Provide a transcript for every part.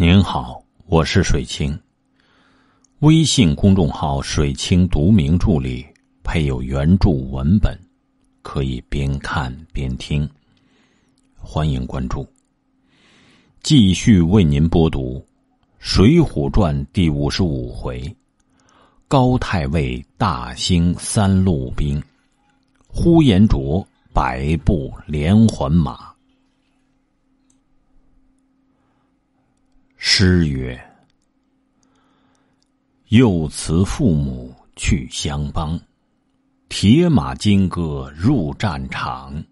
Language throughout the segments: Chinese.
您好，我是水清。微信公众号“水清读名著”里配有原著文本，可以边看边听。欢迎关注，继续为您播读《水浒传》第五十五回：高太尉大兴三路兵，呼延灼百步连环马。诗曰：“幼辞父母去乡邦，铁马金戈入战场。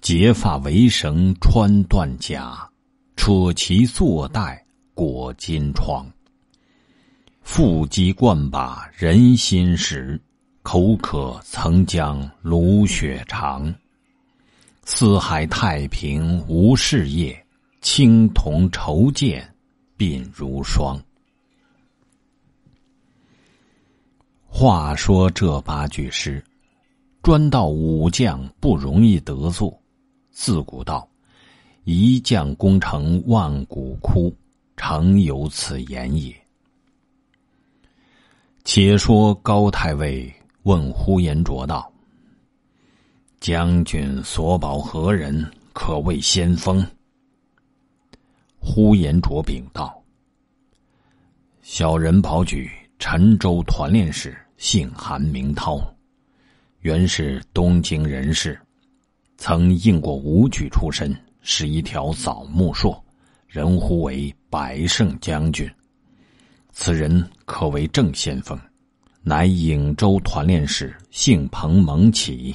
结发为绳穿断甲，扯旗作带裹金疮。腹肌贯把人心食，口渴曾将卤血尝。四海太平无事业。”青铜愁剑鬓如霜。话说这八句诗，专道武将不容易得做。自古道：“一将功成万骨枯”，常有此言也。且说高太尉问呼延灼道：“将军所保何人，可谓先锋？”呼延灼禀道：“小人保举陈州团练使，姓韩名涛，原是东京人士，曾应过武举出身，是一条枣木槊，人呼为百胜将军。此人可为正先锋，乃颍州团练使，姓彭蒙起，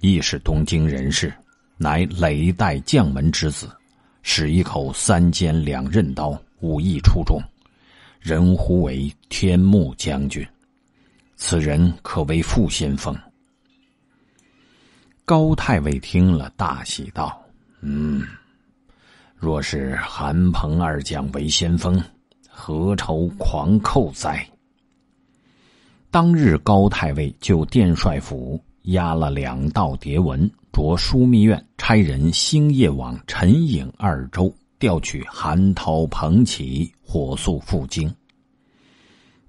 亦是东京人士，乃累代将门之子。”使一口三尖两刃刀，武艺出众，人呼为天目将军。此人可为副先锋。高太尉听了，大喜道：“嗯，若是韩鹏二将为先锋，何愁狂寇哉？”当日，高太尉就殿帅府压了两道叠文，着枢密院。差人星夜往陈颖二州调取韩涛、彭起，火速赴京。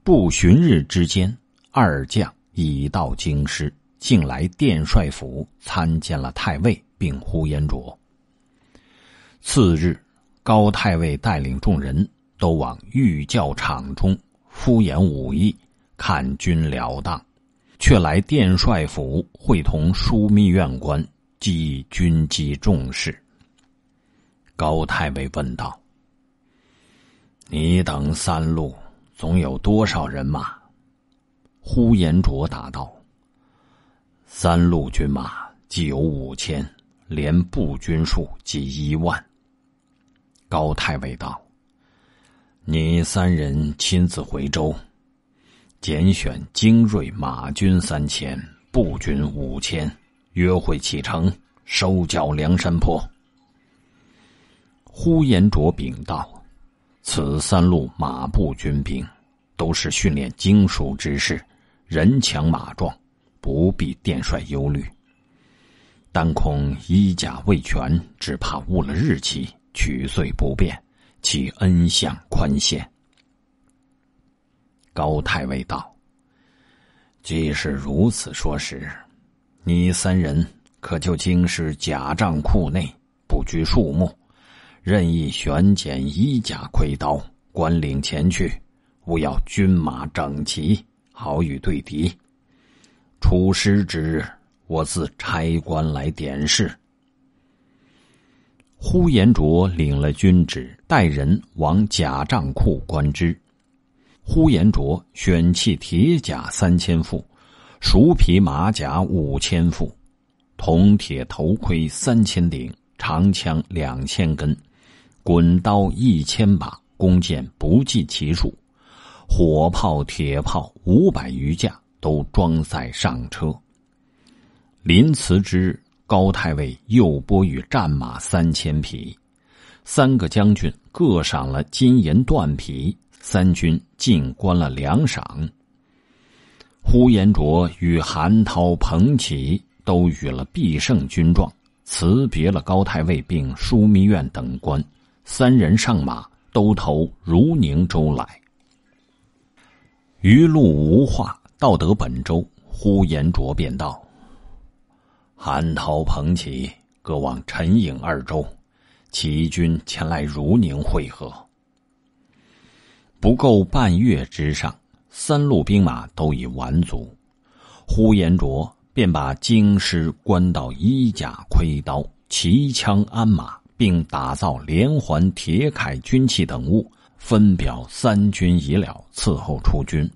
不旬日之间，二将已到京师，竟来殿帅府参见了太尉，并呼延灼。次日，高太尉带领众人，都往御教场中敷衍武艺，看军了当，却来殿帅府会同枢密院官。即军机重事，高太尉问道：“你等三路，总有多少人马？”呼延灼答道：“三路军马，既有五千，连步军数即一万。”高太尉道：“你三人亲自回州，拣选精锐马军三千，步军五千。”约会启程，收缴梁山坡。呼延灼禀道：“此三路马步军兵都是训练精熟之士，人强马壮，不必殿帅忧虑。但恐衣甲未全，只怕误了日期，取岁不便，其恩相宽限。”高太尉道：“既是如此说时。”你三人可就京师甲帐库内不拘数目，任意选拣衣甲盔刀，官领前去。务要军马整齐，好与对敌。出师之日，我自差官来点事。呼延灼领了军旨，带人往甲帐库观之。呼延灼选弃铁甲三千副。熟皮马甲五千副，铜铁头盔三千顶，长枪两千根，滚刀一千把，弓箭不计其数，火炮、铁炮五百余架都装载上车。临辞之日，高太尉又拨与战马三千匹，三个将军各赏了金银缎匹，三军进关了粮赏。呼延灼与韩涛、彭起都与了必胜军状，辞别了高太尉并枢密院等官，三人上马，都投汝宁州来。余路无话，到得本州，呼延灼便道：“韩涛、彭起各往陈颖二州，齐军前来汝宁会合，不够半月之上。”三路兵马都已完足，呼延灼便把京师官到衣甲盔刀、骑枪鞍马，并打造连环铁铠、军器等物，分表三军已了，伺候出军。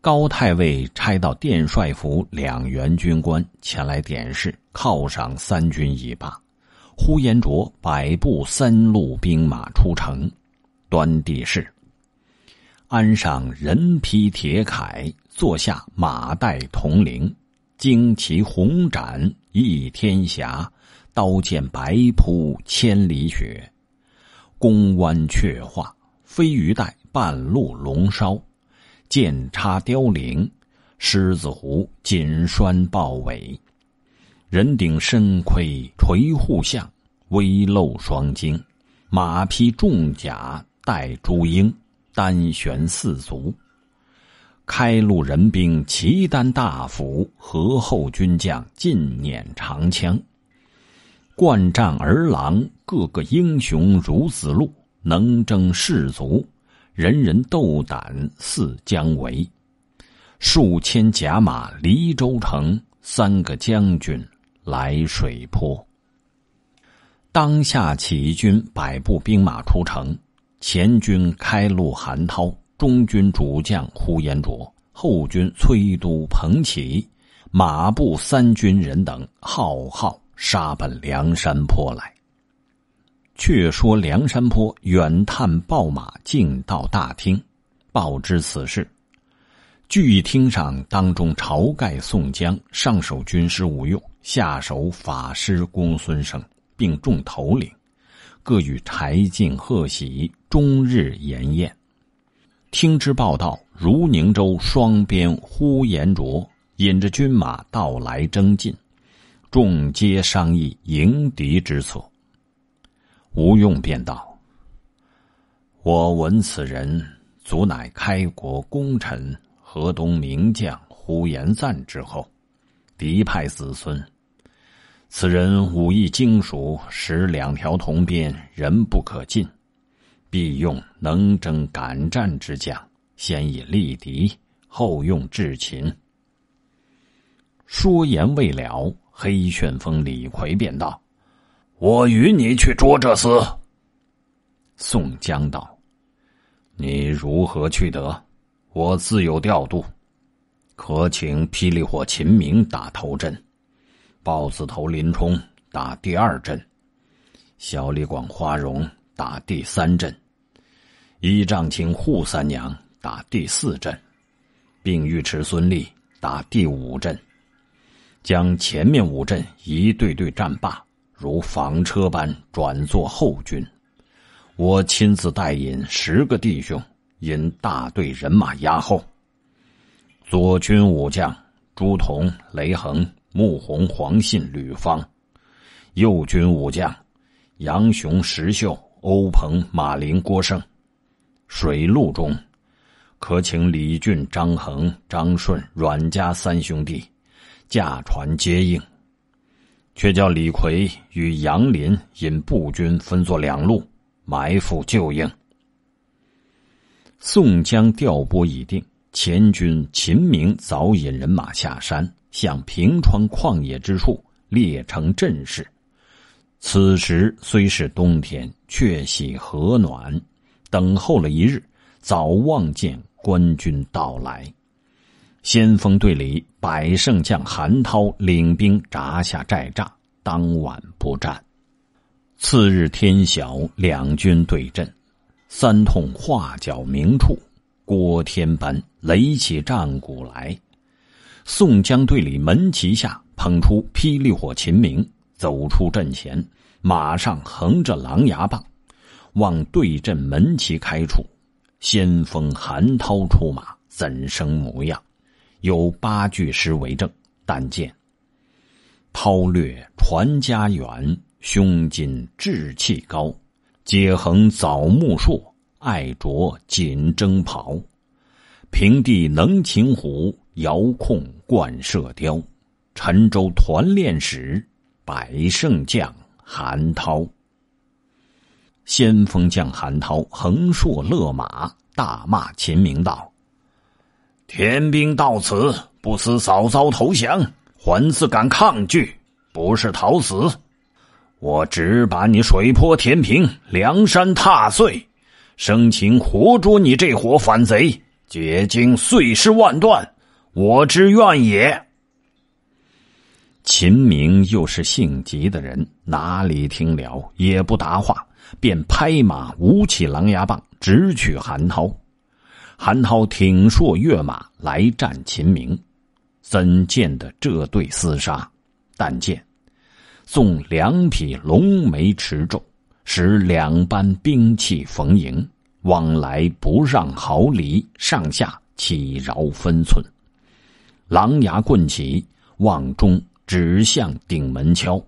高太尉差到殿帅府两员军官前来点事，犒赏三军已罢。呼延灼摆布三路兵马出城，端地势。鞍上人披铁铠，坐下马带铜铃。旌旗红展一天霞，刀剑白铺千里雪。弓弯却化飞鱼带，半路龙梢。剑插雕翎，狮子胡紧拴豹尾。人顶深盔垂护项，微露双睛。马披重甲带朱缨。单玄四足，开路人兵；旗丹大斧，河后军将尽，捻长枪。惯战儿郎，个个英雄如子路，能争士卒，人人斗胆似姜维。数千甲马离州城，三个将军来水坡。当下起义军百步兵马出城。前军开路，韩滔；中军主将呼延灼；后军催都彭起，马步三军人等浩浩杀奔梁山坡来。却说梁山坡远探报马进到大厅，报知此事。聚厅上当中，晁盖、宋江上首军师吴用，下首法师公孙胜，并众头领，各与柴进贺喜。终日言宴，听之报道，如宁州双鞭呼延灼引着军马到来征进，众皆商议迎敌之策。吴用便道：“我闻此人，足乃开国功臣、河东名将呼延赞之后，敌派子孙。此人武艺精熟，使两条铜鞭，人不可近。”必用能征敢战之将，先以力敌，后用智擒。说言未了，黑旋风李逵便道：“我与你去捉这厮。”宋江道：“你如何去得？我自有调度。可请霹雳火秦明打头阵，豹子头林冲打第二阵，小李广花荣。”打第三阵，依丈青扈三娘打第四阵，并尉迟孙立打第五阵，将前面五阵一队队战罢，如房车般转作后军。我亲自带引十个弟兄，引大队人马压后。左军武将朱仝、雷横、穆弘、黄信、吕方；右军武将杨雄、石秀。欧鹏、马林、郭胜，水陆中可请李俊、张衡、张顺、阮家三兄弟驾船接应，却叫李逵与杨林引步军分作两路埋伏救应。宋江调拨已定，前军秦明早引人马下山，向平川旷野之处列成阵势。此时虽是冬天，却喜和暖。等候了一日，早望见官军到来。先锋队里，百胜将韩涛领兵扎下寨栅，当晚不战。次日天晓，两军对阵，三通画角鸣处，郭天班擂起战鼓来。宋江队里门旗下捧出霹雳火秦明。走出阵前，马上横着狼牙棒，望对阵门旗开处，先锋韩涛出马，怎生模样？有八句诗为证。但见：韬略传家远，胸襟志气高。解横枣木硕，爱着锦征袍。平地能擒虎，遥控贯射雕。陈州团练使。百胜将韩涛，先锋将韩涛横槊勒马，大骂秦明道：“天兵到此，不思早早投降，还自敢抗拒，不是逃死，我只把你水泊填平，梁山踏碎，生擒活捉你这伙反贼，解经碎尸万段，我之愿也。”秦明又是性急的人，哪里听了也不答话，便拍马舞起狼牙棒，直取韩涛。韩涛挺槊跃马来战秦明，怎见得这对厮杀？但见纵两匹龙眉持重，使两般兵器逢迎，往来不让毫厘，上下岂饶分寸？狼牙棍起，望中。指向顶门敲，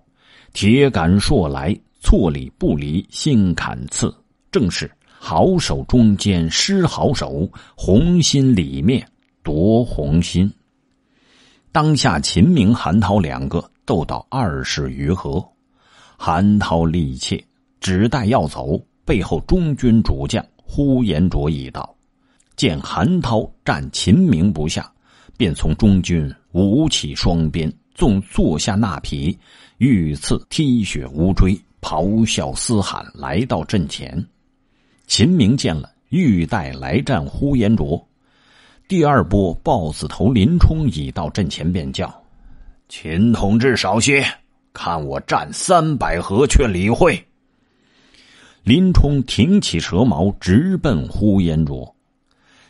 铁杆硕来错里不离心砍刺，正是好手中间失好手，红心里面夺红心。当下秦明、韩涛两个斗到二十余合，韩涛力怯，只待要走，背后中军主将呼延灼已到，见韩涛战秦明不下，便从中军舞起双鞭。纵坐下那匹御赐踢血乌锥咆哮嘶喊，来到阵前。秦明见了，欲待来战呼延灼。第二波豹子头林冲已到阵前，便叫：“秦同志少歇，看我战三百合！”却理会。林冲挺起蛇矛，直奔呼延灼。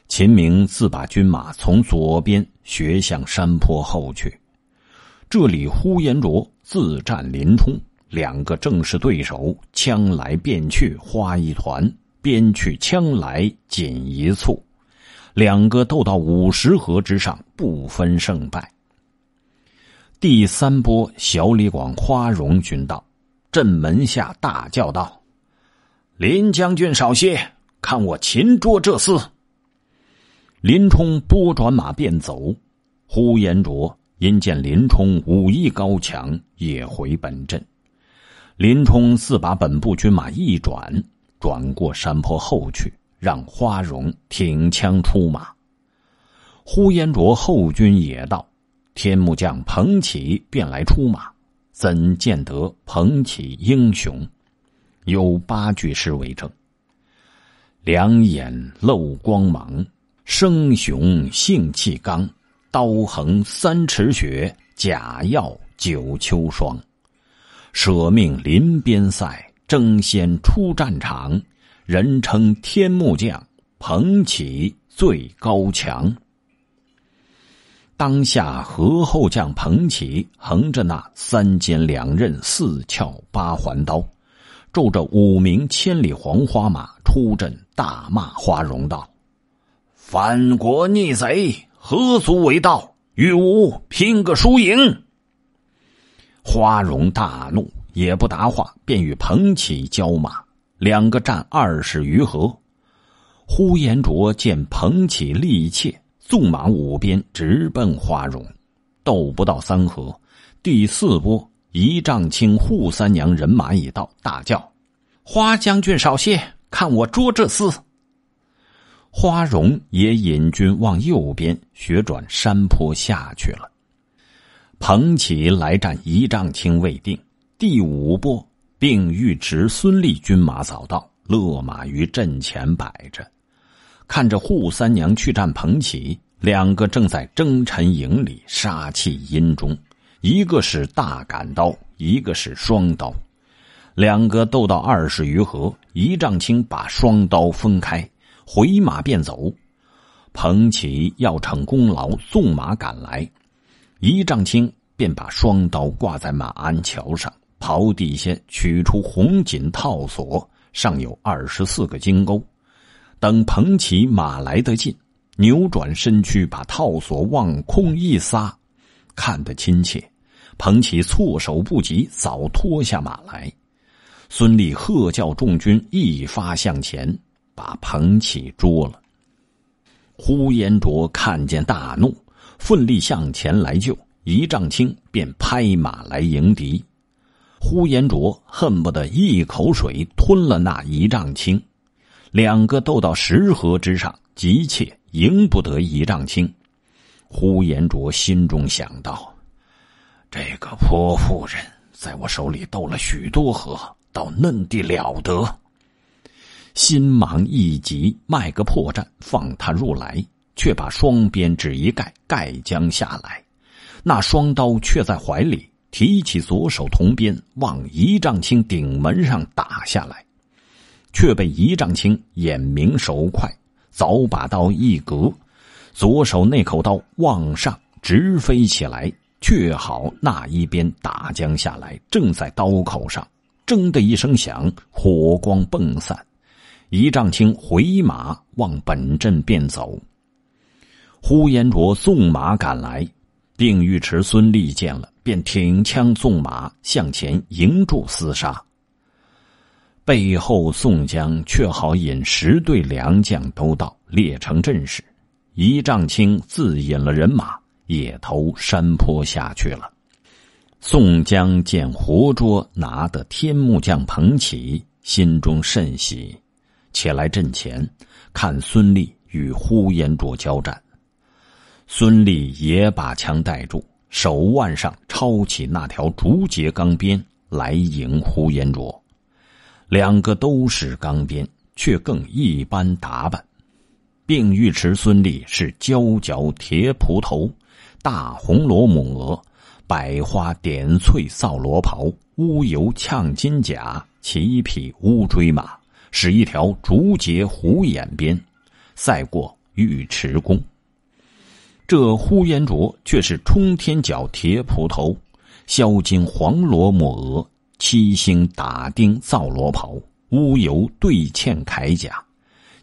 秦明自把军马从左边斜向山坡后去。这里，呼延灼自战林冲，两个正是对手，枪来便去，花一团；鞭去枪来，紧一簇。两个斗到五十合之上，不分胜败。第三波，小李广花荣军到，阵门下大叫道：“林将军少歇，看我擒捉这厮。”林冲拨转马便走，呼延灼。因见林冲武艺高强，也回本镇。林冲四把本部军马一转，转过山坡后去，让花荣挺枪出马。呼延灼后军也到，天目将彭起便来出马。怎见得彭起英雄？有八句诗为证：两眼露光芒，生雄性气刚。刀横三尺雪，甲药九秋霜。舍命临边塞，争先出战场。人称天目将，捧起最高强。当下，和后将捧起，横着那三尖两刃四翘八环刀，皱着五名千里黄花马出阵，大骂花荣道：“反国逆贼！”何足为道？与吾拼个输赢！花荣大怒，也不答话，便与彭起交马。两个战二十余合，呼延灼见彭起力切，纵马舞鞭，直奔花荣。斗不到三合，第四波一丈青扈三娘人马已到，大叫：“花将军少歇，看我捉这厮！”花荣也引军往右边，学转山坡下去了。彭起来战一丈青未定，第五波并欲迟孙立军马早到，勒马于阵前摆着，看着扈三娘去战彭起，两个正在征尘营里杀气阴中，一个是大砍刀，一个是双刀，两个斗到二十余合，一丈青把双刀分开。回马便走，彭起要逞功劳，纵马赶来，一丈青便把双刀挂在马鞍桥上，袍底下取出红锦套索，上有二十四个金钩。等彭起马来得近，扭转身躯，把套索望空一撒，看得亲切。彭起措手不及，早脱下马来。孙立喝叫众军一发向前。把彭起捉了，呼延灼看见大怒，奋力向前来救。一丈青便拍马来迎敌，呼延灼恨不得一口水吞了那一丈青。两个斗到石河之上，急切赢不得一丈青。呼延灼心中想到：这个泼妇人在我手里斗了许多合，倒嫩地了得。心忙意急，卖个破绽，放他入来，却把双鞭只一盖，盖将下来。那双刀却在怀里，提起左手铜鞭，往一丈青顶门上打下来，却被一丈青眼明手快，早把刀一格，左手那口刀往上直飞起来，却好那一鞭打将下来，正在刀口上，铮的一声响，火光迸散。一丈青回马往本阵便走，呼延灼纵马赶来，并尉迟孙立见了，便挺枪纵马向前迎住厮杀。背后宋江却好引十队良将都到，列成阵势。一丈青自引了人马，也投山坡下去了。宋江见活捉拿的天目将彭起，心中甚喜。且来阵前看孙俪与呼延灼交战，孙俪也把枪带住，手腕上抄起那条竹节钢鞭来迎呼延灼。两个都是钢鞭，却更一般打扮，并欲持孙俪是焦脚铁蒲头，大红罗母额，百花点翠扫罗袍，乌油呛金甲，骑一匹乌骓马。使一条竹节虎眼鞭，赛过尉迟恭。这呼延灼却是冲天角铁蒲头，削金黄罗抹额，七星打钉造罗袍，乌油对嵌铠甲，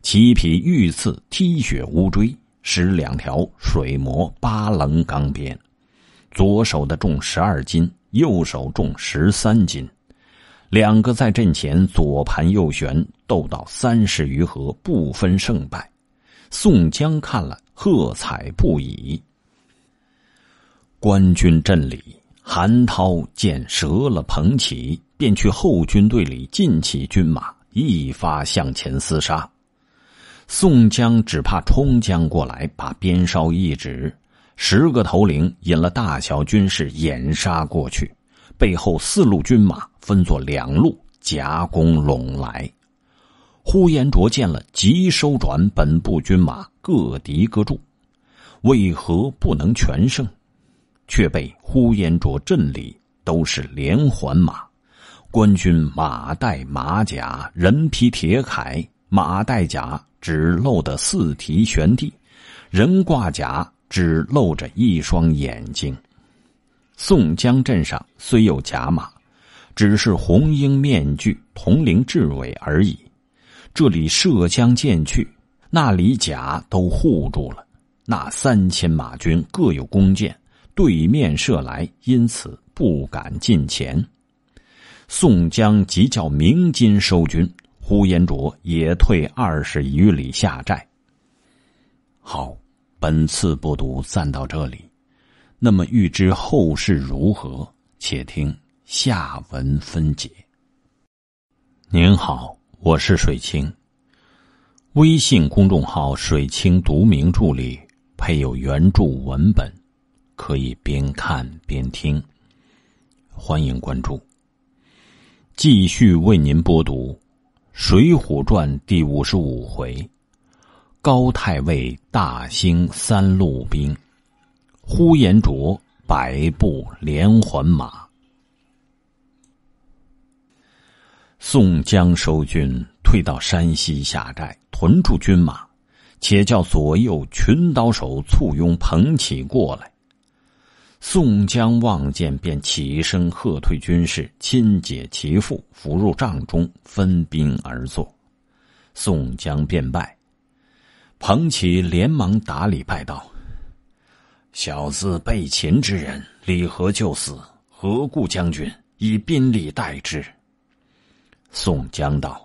七匹玉刺踢雪乌锥，使两条水磨八棱钢鞭，左手的重十二斤，右手重十三斤。两个在阵前左盘右旋斗到三十余合不分胜败，宋江看了喝彩不已。官军阵里，韩涛见折了彭起，便去后军队里进起军马，一发向前厮杀。宋江只怕冲将过来，把鞭梢一指，十个头领引了大小军士掩杀过去。背后四路军马分作两路夹攻拢来，呼延灼见了，急收转本部军马，各敌各驻，为何不能全胜？却被呼延灼阵里都是连环马，官军马带马甲，人披铁铠，马带甲只露得四蹄悬地，人挂甲只露着一双眼睛。宋江镇上虽有甲马，只是红缨面具、铜铃制尾而已。这里射江箭去，那里甲都护住了。那三千马军各有弓箭，对面射来，因此不敢近前。宋江即叫鸣金收军，呼延灼也退二十余里下寨。好，本次不读，暂到这里。那么，欲知后事如何，且听下文分解。您好，我是水清。微信公众号“水清读名著”里配有原著文本，可以边看边听。欢迎关注，继续为您播读《水浒传》第五十五回：高太尉大兴三路兵。呼延灼百步连环马，宋江收军，退到山西下寨，屯住军马，且叫左右群刀手簇拥彭起过来。宋江望见，便起身喝退军士，亲解其父扶入帐中，分兵而坐。宋江便拜，彭起连忙打礼拜道。小字被擒之人，李和就死，何故？将军以兵力待之。宋江道：“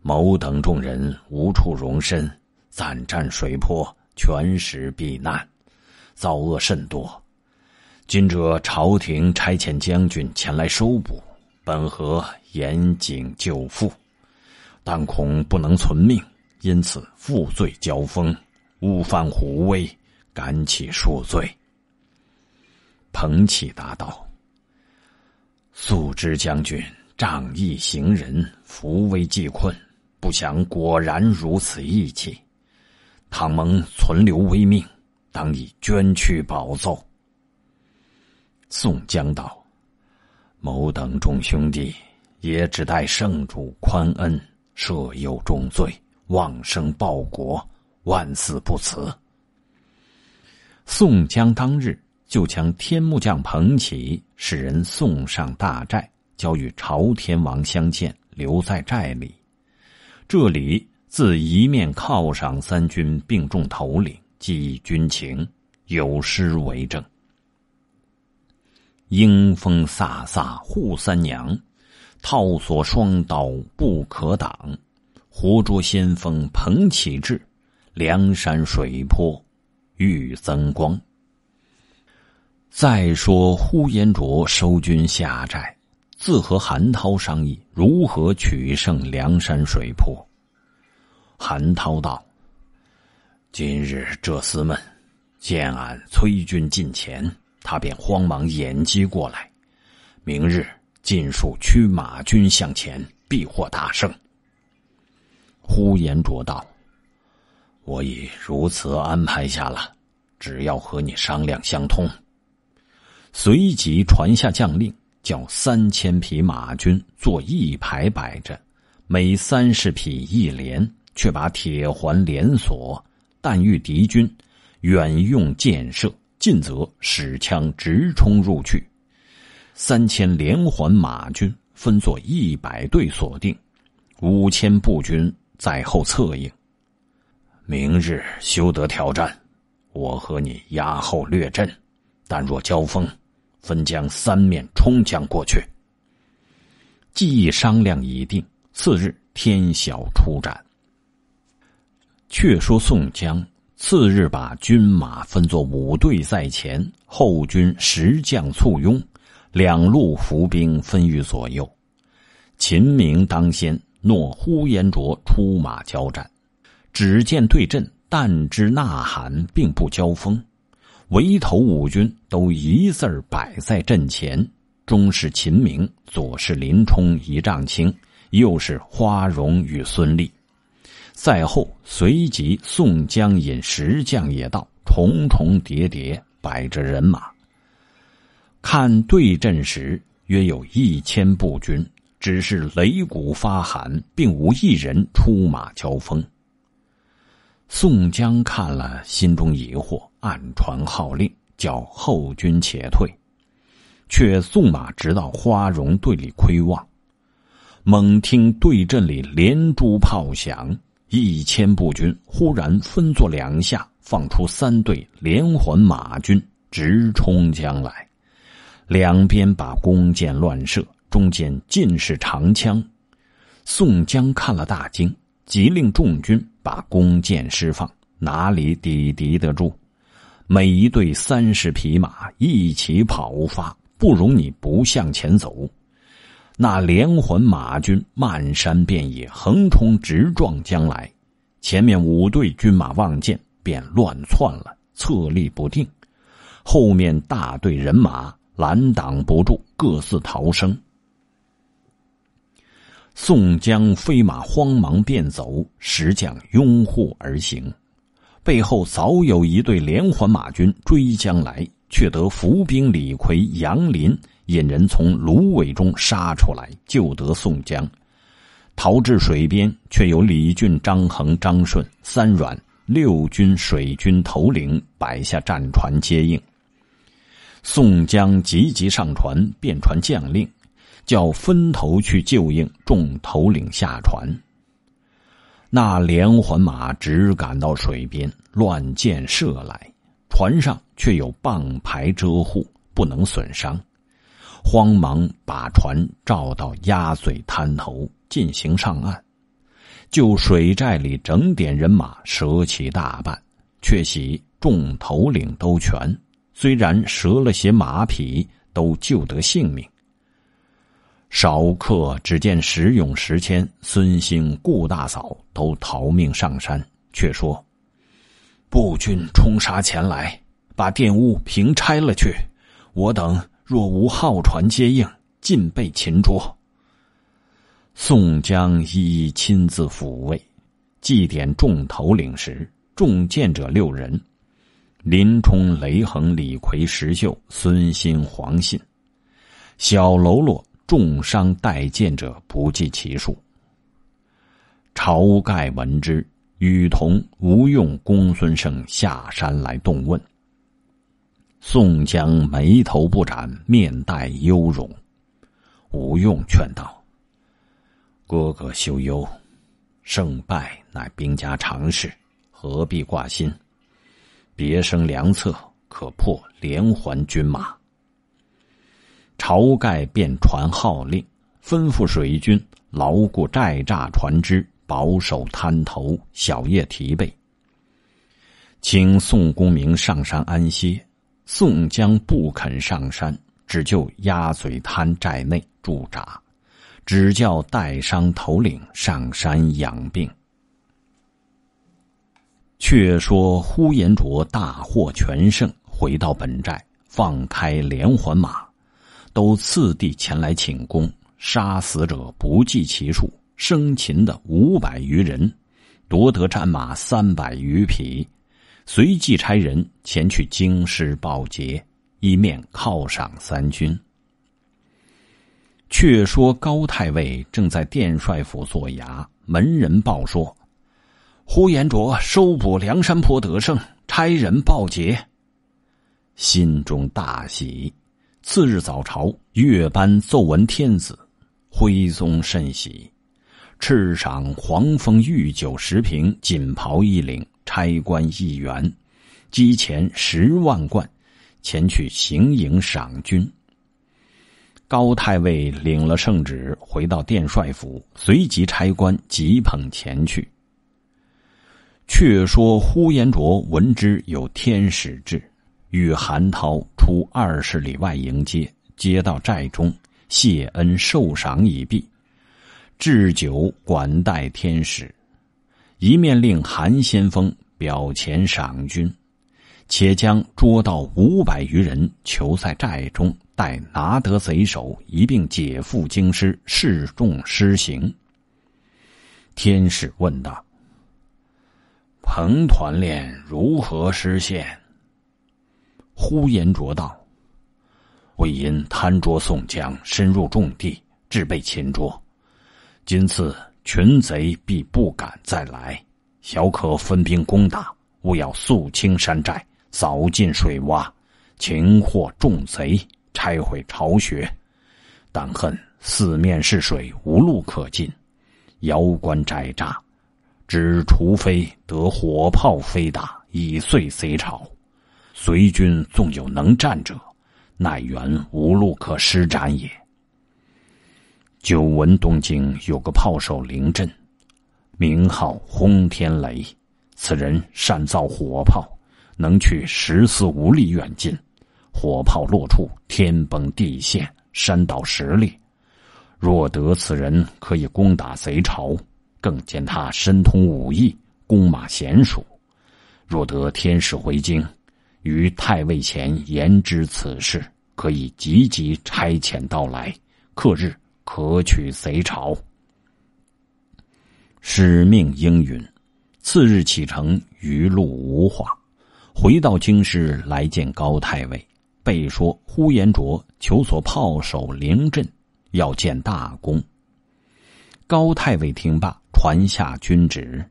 某等众人无处容身，暂占水泊，全时避难。造恶甚多。今者朝廷差遣将军前来收捕，本和严谨救父，但恐不能存命，因此负罪交锋，误犯虎威。”赶起恕罪。彭起答道：“素知将军仗义行仁，扶危济困，不想果然如此义气。倘蒙存留微命，当以捐躯保奏。”宋江道：“某等众兄弟也只待圣主宽恩，赦宥重罪，望生报国，万死不辞。”宋江当日就将天目将彭起使人送上大寨，交与朝天王相见，留在寨里。这里自一面犒赏三军，并重头领，记军情，有诗为证：“英风飒飒护三娘，套索双刀不可挡。活捉先锋彭启志，梁山水泊。”欲增光。再说，呼延灼收军下寨，自和韩涛商议如何取胜梁山水泊。韩涛道：“今日这厮们见俺催军进前，他便慌忙掩击过来。明日尽数驱马军向前，必获大胜。”呼延灼道。我已如此安排下了，只要和你商量相通。随即传下将令，叫三千匹马军坐一排摆着，每三十匹一连，却把铁环连锁。但遇敌军，远用箭射，近则使枪直冲入去。三千连环马军分作一百队锁定，五千步军在后策应。明日休得挑战，我和你压后略阵，但若交锋，分将三面冲将过去。计议商量已定，次日天晓出战。却说宋江次日把军马分作五队在前，后军十将簇拥，两路伏兵分于左右，秦明当先，诺呼延灼出马交战。只见对阵，但知呐喊，并不交锋。围头五军都一字儿摆在阵前，中是秦明，左是林冲一丈青，又是花荣与孙立。赛后随即宋江引十将也到，重重叠叠摆着人马。看对阵时，约有一千步军，只是擂鼓发喊，并无一人出马交锋。宋江看了，心中疑惑，暗传号令，叫后军且退，却纵马直到花荣队里窥望，猛听对阵里连珠炮响，一千步军忽然分作两下，放出三队连环马军直冲将来，两边把弓箭乱射，中间尽是长枪。宋江看了大惊，急令众军。把弓箭释放，哪里抵敌得住？每一队三十匹马一起跑发，不容你不向前走。那连环马军漫山遍野，横冲直撞将来。前面五队军马望见，便乱窜了，侧立不定；后面大队人马拦挡不住，各自逃生。宋江飞马慌忙便走，石将拥护而行。背后早有一队连环马军追将来，却得伏兵李逵、杨林引人从芦苇中杀出来，救得宋江，逃至水边。却有李俊、张衡、张顺、三阮六军水军头领摆下战船接应。宋江急急上船，便传将令。叫分头去救应众头领下船。那连环马只赶到水边，乱箭射来，船上却有棒牌遮护，不能损伤。慌忙把船照到鸭嘴滩头，进行上岸。就水寨里整点人马，折起大半，却喜众头领都全，虽然折了些马匹，都救得性命。少客只见石勇、石谦、孙兴、顾大嫂都逃命上山，却说：“步军冲杀前来，把殿屋平拆了去。我等若无号船接应，尽被擒捉。”宋江一一亲自抚慰，祭奠众头领时，中箭者六人：林冲、雷横、李逵、石秀、孙兴、黄信。小喽啰。重伤待见者不计其数。晁盖闻之，与同吴用、公孙胜下山来动问。宋江眉头不展，面带忧容。吴用劝道：“哥哥休忧，胜败乃兵家常事，何必挂心？别生良策，可破连环军马。”晁盖便传号令，吩咐水军牢固寨栅，船只保守滩头。小夜提备，请宋公明上山安歇。宋江不肯上山，只就鸭嘴滩寨内驻扎，只叫带伤头领上山养病。却说呼延灼大获全胜，回到本寨，放开连环马。都次第前来请功，杀死者不计其数，生擒的五百余人，夺得战马三百余匹，随即差人前去京师报捷，一面犒赏三军。却说高太尉正在殿帅府做衙，门人报说，呼延灼收捕梁山泊得胜，差人报捷，心中大喜。次日早朝，月班奏闻天子，徽宗甚喜，赤赏黄蜂御酒十瓶，锦袍一领，差官一员，积钱十万贯，前去行营赏军。高太尉领了圣旨，回到殿帅府，随即差官急捧前去。却说呼延灼闻之，有天使至。与韩涛出二十里外迎接，接到寨中，谢恩受赏已毕，置酒管待天使。一面令韩先锋表前赏军，且将捉到五百余人囚在寨中，待拿得贼首一并解赴京师示众施行。天使问道：“彭团练如何施现？”呼延灼道：“魏因贪捉宋江，深入重地，致被擒捉。今次群贼必不敢再来，小可分兵攻打，勿要肃清山寨，扫尽水洼，擒获众贼，拆毁巢穴。但恨四面是水，无路可进，遥观窄窄，只除非得火炮飞打，以碎贼巢。”随军纵有能战者，乃原无路可施展也。久闻东京有个炮手灵震，名号轰天雷。此人善造火炮，能去十四五里远近，火炮落处，天崩地陷，山倒石裂。若得此人，可以攻打贼巢。更见他身通武艺，弓马娴熟。若得天使回京。于太尉前言之此事，可以急急差遣到来。刻日可取贼朝。使命应允。次日启程，余路无话。回到京师来见高太尉，被说呼延灼求索炮手临阵，要见大功。高太尉听罢，传下军旨。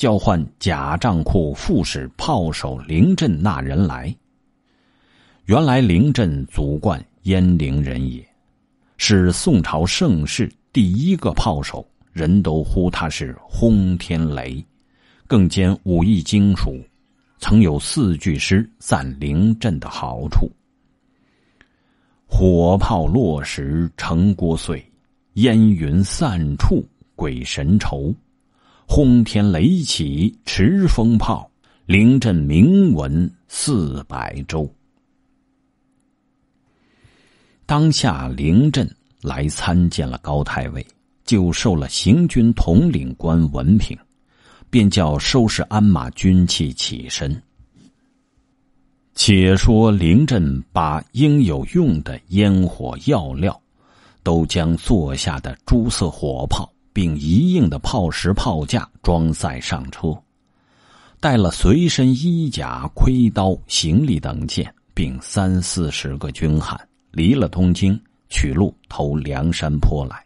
叫唤假帐库副使炮手凌阵那人来。原来凌阵祖贯燕陵人也，是宋朝盛世第一个炮手，人都呼他是轰天雷，更兼武艺精熟，曾有四句诗赞凌阵的好处：火炮落石成锅碎，烟云散处鬼神愁。轰天雷起，持风炮；临阵铭文四百州。当下临阵来参见了高太尉，就受了行军统领官文凭，便叫收拾鞍马军器，起身。且说灵阵把应有用的烟火药料，都将坐下的朱色火炮。并一应的炮石炮架装载上车，带了随身衣甲、盔刀、行李等件，并三四十个军汉，离了东京，取路投梁山坡来。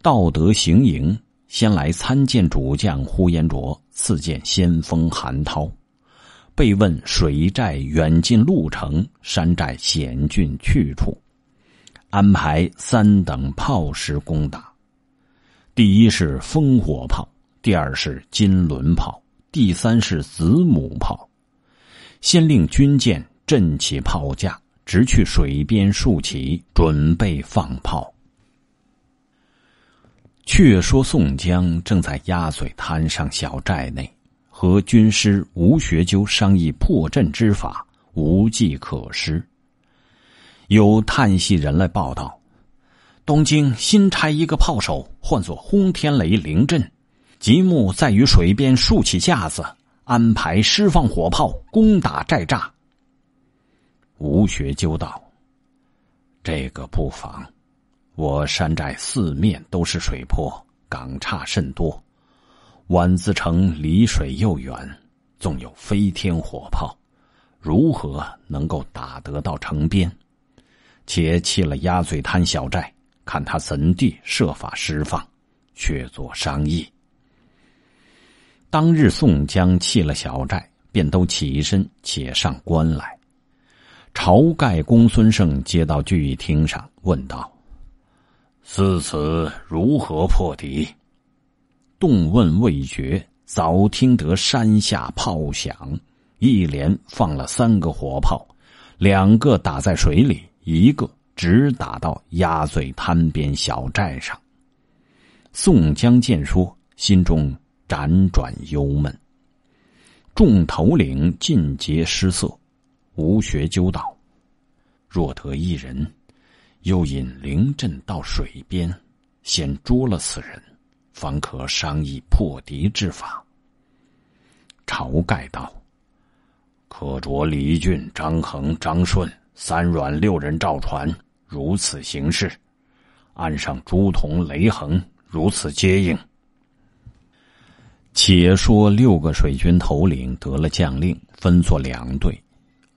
道德行营，先来参见主将呼延灼，次见先锋韩涛，被问水寨远近路程、山寨险峻去处，安排三等炮石攻打。第一是烽火炮，第二是金轮炮，第三是子母炮。先令军舰振起炮架，直去水边竖起，准备放炮。却说宋江正在鸭嘴滩上小寨内，和军师吴学究商议破阵之法，无计可施。有叹系人来报道。东京新拆一个炮手，唤作轰天雷灵阵，吉木在与水边竖起架子，安排释放火炮，攻打寨栅。吴学究道：“这个不妨，我山寨四面都是水坡，港差甚多。宛子城离水又远，纵有飞天火炮，如何能够打得到城边？且弃了鸭嘴滩小寨。”看他怎地设法释放，却做商议。当日宋江弃了小寨，便都起身，且上关来。晁盖、公孙胜接到聚义厅上，问道：“思此如何破敌？”动问未决，早听得山下炮响，一连放了三个火炮，两个打在水里，一个。直打到鸭嘴滩边小寨上。宋江见说，心中辗转忧闷。众头领尽皆失色。吴学究道：“若得一人，又引灵阵到水边，先捉了此人，方可商议破敌之法。”晁盖道：“可着李俊、张衡、张顺、三阮六人造船。”如此行事，岸上朱仝、雷横如此接应。且说六个水军头领得了将令，分作两队。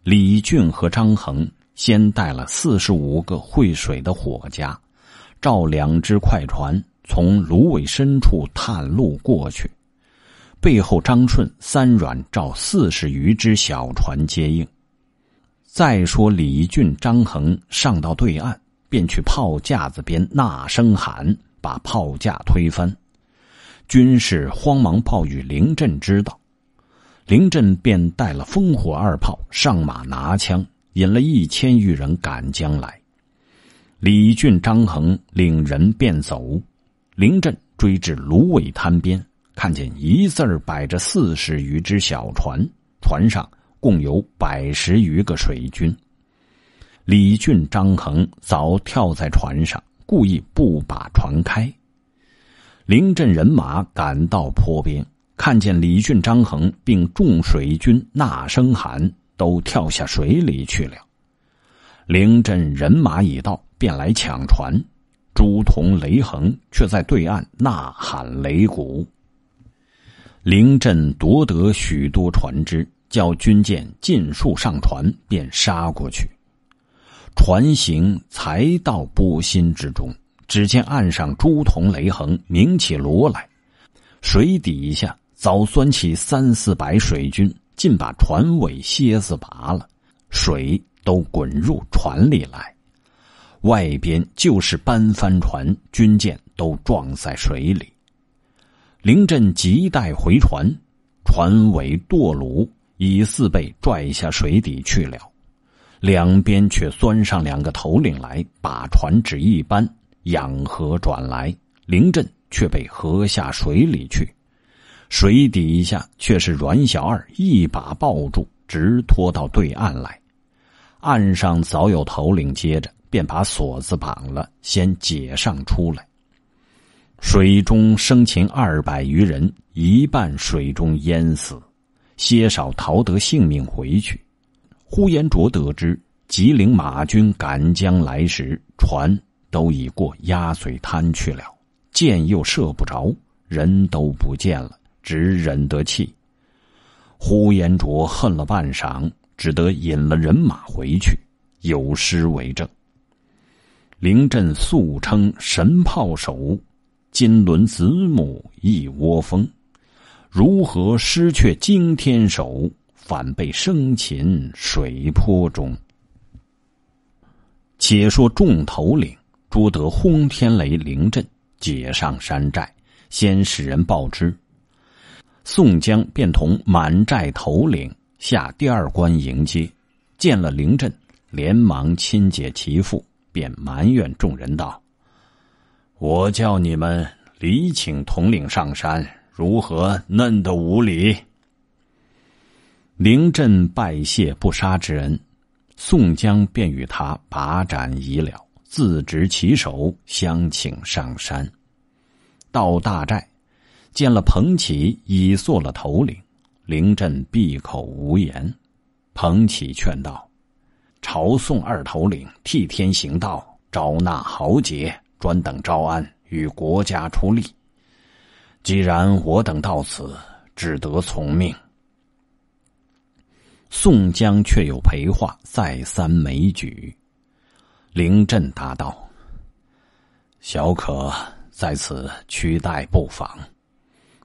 李俊和张衡先带了四十五个会水的伙家，照两只快船，从芦苇深处探路过去。背后张顺三阮照四十余只小船接应。再说李俊、张衡上到对岸，便去炮架子边呐声喊，把炮架推翻。军士慌忙，炮与凌振知道，凌振便带了烽火二炮上马拿枪，引了一千余人赶将来。李俊、张衡领人便走，凌震追至芦苇滩边，看见一字儿摆着四十余只小船，船上。共有百十余个水军，李俊、张衡早跳在船上，故意不把船开。凌振人马赶到坡边，看见李俊、张衡并众水军，呐声喊，都跳下水里去了。凌振人马已到，便来抢船。朱仝、雷横却在对岸呐喊擂鼓。凌阵夺得许多船只。叫军舰尽数上船，便杀过去。船行才到波心之中，只见岸上朱仝、雷横鸣起锣来，水底下早钻起三四百水军，竟把船尾楔子拔了，水都滚入船里来。外边就是搬帆船、军舰，都撞在水里。林震急待回船，船尾堕橹。乙似被拽下水底去了，两边却钻上两个头领来，把船只一般，仰河转来，林震却被河下水里去，水底下却是阮小二一把抱住，直拖到对岸来，岸上早有头领接着，便把锁子绑了，先解上出来。水中生擒二百余人，一半水中淹死。些少逃得性命回去，呼延灼得知，吉林马军赶将来时，船都已过鸭嘴滩去了，箭又射不着，人都不见了，只忍得气。呼延灼恨了半晌，只得引了人马回去，有诗为证：“临阵速称神炮手，金轮子母一窝蜂。”如何失却惊天手，反被生擒水泊中？且说众头领捉得轰天雷灵阵，解上山寨，先使人报之。宋江便同满寨头领下第二关迎接，见了灵阵，连忙亲解其父，便埋怨众人道：“我叫你们礼请统领上山。”如何嫩的无理？凌振拜谢不杀之恩，宋江便与他把盏已了，自执其手相请上山。到大寨，见了彭启已做了头领，凌阵闭口无言。彭启劝道：“朝宋二头领替天行道，招纳豪杰，专等招安，与国家出力。”既然我等到此，只得从命。宋江却有陪话，再三枚举，林震答道：“小可在此屈待不防，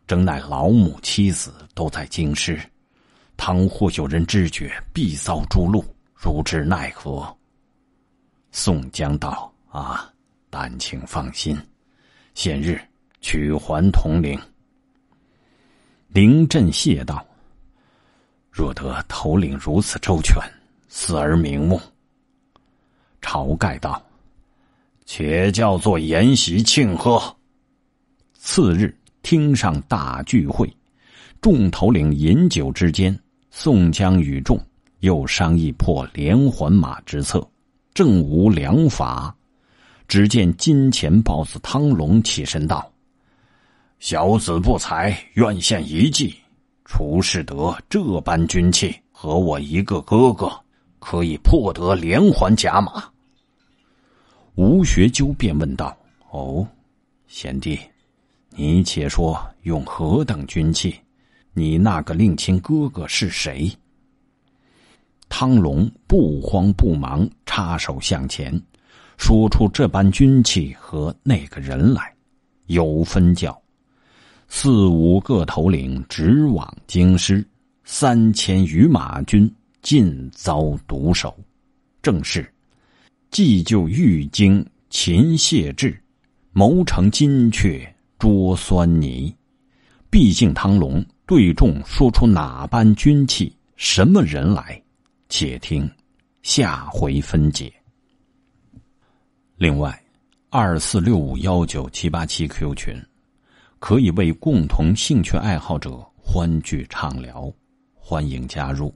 正乃老母妻子都在京师，倘或有人知觉，必遭诛戮，如之奈何？”宋江道：“啊，但请放心，现日。”取还统领，凌震谢道：“若得头领如此周全，死而瞑目。”晁盖道：“且叫做筵席庆贺。”次日，厅上大聚会，众头领饮酒之间，宋江与众又商议破连环马之策，正无良法。只见金钱豹子汤龙起身道。小子不才，愿献一计。除是得这般军器，和我一个哥哥，可以破得连环甲马。吴学究便问道：“哦，贤弟，你且说用何等军器？你那个令亲哥哥是谁？”汤龙不慌不忙，插手向前，说出这般军器和那个人来，有分教。四五个头领直往京师，三千余马军尽遭毒手。正是：计就玉京秦谢志，谋成金雀捉酸泥。毕竟汤龙对众说出哪般军器，什么人来？且听下回分解。另外，二四六五幺九七八七 Q 群。可以为共同兴趣爱好者欢聚畅聊，欢迎加入。